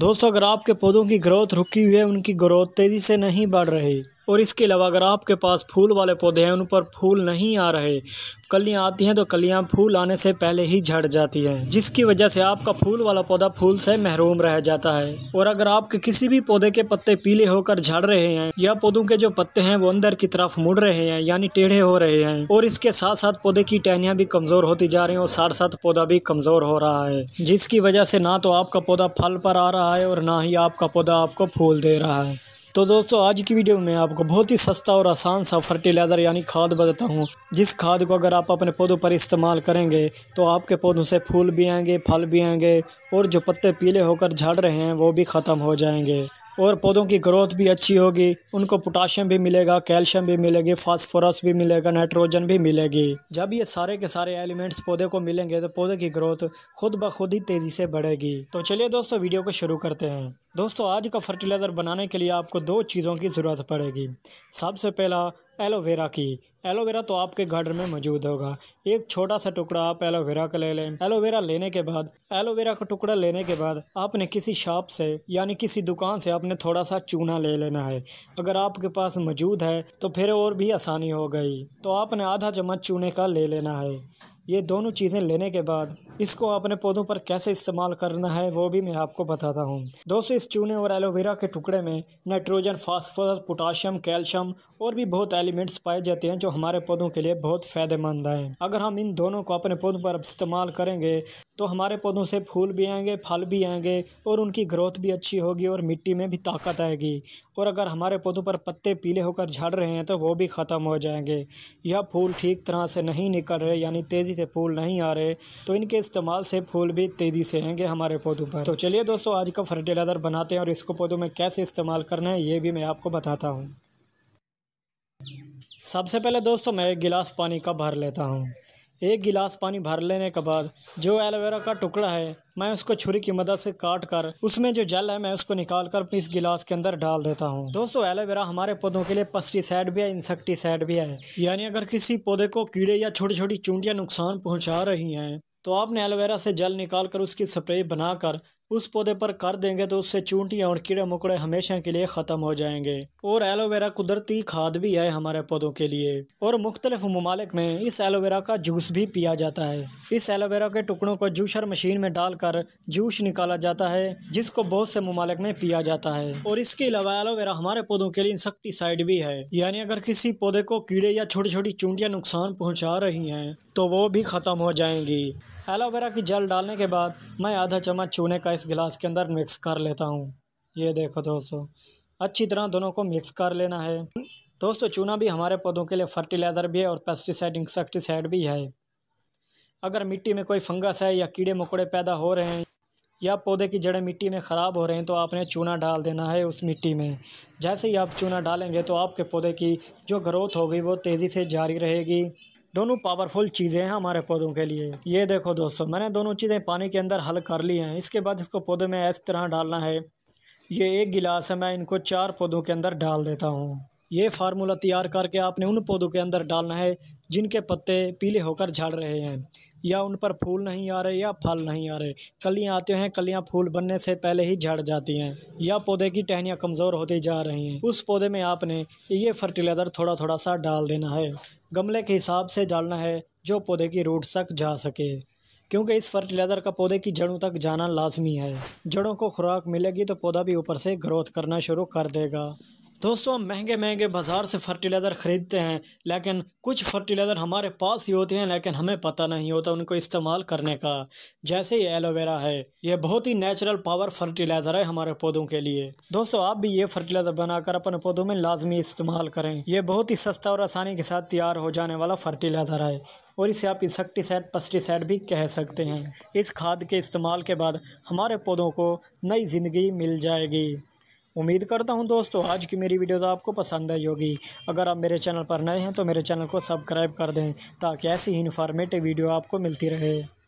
दोस्तों अगर आपके पौधों की ग्रोथ रुकी हुई है उनकी ग्रोथ तेज़ी से नहीं बढ़ रही और इसके अलावा अगर आपके पास फूल वाले पौधे हैं उन पर फूल नहीं आ रहे कलियाँ आती हैं तो कलियाँ फूल आने से पहले ही झड़ जाती हैं जिसकी वजह से आपका फूल वाला पौधा फूल से महरूम रह जाता है और अगर आपके किसी भी पौधे के पत्ते पीले होकर झड़ रहे हैं या पौधों के जो पत्ते हैं वो अंदर की तरफ मुड़ रहे हैं यानी टेढ़े हो रहे हैं और इसके साथ साथ पौधे की टहनियाँ भी कमज़ोर होती जा रही हैं और साथ साथ पौधा भी कमज़ोर हो रहा है जिसकी वजह से ना तो आपका पौधा फल पर आ रहा है और ना ही आपका पौधा आपको फूल दे रहा है तो दोस्तों आज की वीडियो में आपको बहुत ही सस्ता और आसान सा फर्टिलाइज़र यानी खाद बताता हूँ जिस खाद को अगर आप अपने पौधों पर इस्तेमाल करेंगे तो आपके पौधों से फूल भी आएंगे फल भी आएंगे और जो पत्ते पीले होकर झड़ रहे हैं वो भी ख़त्म हो जाएंगे और पौधों की ग्रोथ भी अच्छी होगी उनको पोटाशियम भी मिलेगा कैल्शियम भी मिलेगी फास्फोरस भी मिलेगा नाइट्रोजन भी मिलेगी जब ये सारे के सारे एलिमेंट्स पौधे को मिलेंगे तो पौधे की ग्रोथ खुद ब खुद ही तेज़ी से बढ़ेगी तो चलिए दोस्तों वीडियो को शुरू करते हैं दोस्तों आज का फर्टिलाइज़र बनाने के लिए आपको दो चीज़ों की ज़रूरत पड़ेगी सबसे पहला एलोवेरा की एलोवेरा तो आपके घर में मौजूद होगा एक छोटा सा टुकड़ा आप एलोवेरा का ले लें एलोवेरा लेने के बाद एलोवेरा का टुकड़ा लेने के बाद आपने किसी शॉप से यानी किसी दुकान से आपने थोड़ा सा चूना ले लेना है अगर आपके पास मौजूद है तो फिर और भी आसानी हो गई तो आपने आधा चम्मच चूने का ले लेना है ये दोनों चीज़ें लेने के बाद इसको अपने पौधों पर कैसे इस्तेमाल करना है वो भी मैं आपको बताता हूँ दोस्तों इस चूने और एलोवेरा के टुकड़े में नाइट्रोजन फास्फोरस पोटाशियम कैल्शियम और भी बहुत एलिमेंट्स पाए जाते हैं जो हमारे पौधों के लिए बहुत फ़ायदेमंद हैं अगर हम इन दोनों को अपने पौधों पर इस्तेमाल करेंगे तो हमारे पौधों से फूल भी आएंगे फल भी आएंगे और उनकी ग्रोथ भी अच्छी होगी और मिट्टी में भी ताकत आएगी और अगर हमारे पौधों पर पत्ते पीले होकर झड़ रहे हैं तो वो भी ख़त्म हो जाएंगे यह फूल ठीक तरह से नहीं निकल रहे यानी तेज़ी तेज़ी से फूल नहीं आ रहे तो इनके इस्तेमाल से फूल भी तेज़ी से आएंगे हमारे पौधों पर तो चलिए दोस्तों आज का फर्टिलाइज़र बनाते हैं और इसको पौधों में कैसे इस्तेमाल करना है ये भी मैं आपको बताता हूँ सबसे पहले दोस्तों मैं एक गिलास पानी का भर लेता हूँ एक गिलास पानी भर लेने के बाद जो एलोवेरा का टुकड़ा है मैं उसको छुरी की मदद से काट कर उसमें जो जल है मैं उसको निकाल कर इस गिलास के अंदर डाल देता हूँ दोस्तों एलोवेरा हमारे पौधों के लिए पस्टिसाइड भी है इंसेक्टीसाइड भी है यानी अगर किसी पौधे को कीड़े या छोटी छोटी चूंटियाँ नुकसान पहुँचा रही हैं तो आपने एलोवेरा से जल निकाल कर उसकी स्प्रे बनाकर उस पौधे पर कर देंगे तो उससे चूंटियाँ और कीड़े मकोड़े हमेशा के लिए ख़त्म हो जाएंगे और एलोवेरा कुदरती खाद भी है हमारे पौधों के लिए और मुख्तलिफ ममालिक में इस एलोवेरा का जूस भी पिया जाता है इस एलोवेरा के टुकड़ों को जूशर मशीन में डालकर जूस निकाला जाता है जिसको बहुत से ममालिक में पिया जाता है और इसके अलावा एलोवेरा हमारे पौधों के लिए इंसेक्टिसाइड भी है यानी अगर किसी पौधे को कीड़े या छोटी छोटी चूंटियाँ नुकसान पहुँचा रही हैं तो वो भी ख़त्म हो जाएंगी एलोवेरा की जल डालने के बाद मैं आधा चम्मच चूने का इस गिलास के अंदर मिक्स कर लेता हूँ ये देखो दोस्तों अच्छी तरह दोनों को मिक्स कर लेना है दोस्तों चूना भी हमारे पौधों के लिए फर्टिलाइज़र भी है और पेस्टिसाइड इंसेक्टिसाइड भी है अगर मिट्टी में कोई फंगस है या कीड़े मकोड़े पैदा हो रहे हैं या पौधे की जड़ें मिट्टी में ख़राब हो रहे हैं तो आपने चूना डाल देना है उस मिट्टी में जैसे ही आप चूना डालेंगे तो आपके पौधे की जो ग्रोथ होगी वो तेज़ी से जारी रहेगी दोनों पावरफुल चीज़ें हैं हमारे पौधों के लिए ये देखो दोस्तों मैंने दोनों चीज़ें पानी के अंदर हल कर ली हैं इसके बाद इसको पौधे में इस तरह डालना है ये एक गिलास है मैं इनको चार पौधों के अंदर डाल देता हूँ ये फार्मूला तैयार करके आपने उन पौधों के अंदर डालना है जिनके पत्ते पीले होकर झड़ रहे हैं या उन पर फूल नहीं आ रहे या फल नहीं आ रहे कलियाँ आते हैं कलियाँ फूल बनने से पहले ही झड़ जाती हैं या पौधे की टहनियाँ कमज़ोर होती जा रही हैं उस पौधे में आपने ये फर्टिलाइज़र थोड़ा थोड़ा सा डाल देना है गमले के हिसाब से डालना है जो पौधे की रूट तक जा सके क्योंकि इस फर्टिलाइज़र का पौधे की जड़ों तक जाना लाजमी है जड़ों को खुराक मिलेगी तो पौधा भी ऊपर से ग्रोथ करना शुरू कर देगा दोस्तों हम महंगे महंगे बाज़ार से फर्टिलाइज़र ख़रीदते हैं लेकिन कुछ फर्टिलाइज़र हमारे पास ही होते हैं लेकिन हमें पता नहीं होता उनको इस्तेमाल करने का जैसे ये एलोवेरा है यह बहुत ही नेचुरल पावर फर्टिलाइज़र है हमारे पौधों के लिए दोस्तों आप भी ये फर्टिलाइज़र बनाकर अपने पौधों में लाजमी इस्तेमाल करें यह बहुत ही सस्ता और आसानी के साथ तैयार हो जाने वाला फर्टिलाइज़र है और इसे आप इंसेक्टिसाइड पेस्टिसाइड भी कह सकते हैं इस खाद के इस्तेमाल के बाद हमारे पौधों को नई ज़िंदगी मिल जाएगी उम्मीद करता हूं दोस्तों आज की मेरी वीडियो तो आपको पसंद आई होगी अगर आप मेरे चैनल पर नए हैं तो मेरे चैनल को सब्सक्राइब कर दें ताकि ऐसी ही इन्फॉर्मेटिव वीडियो आपको मिलती रहे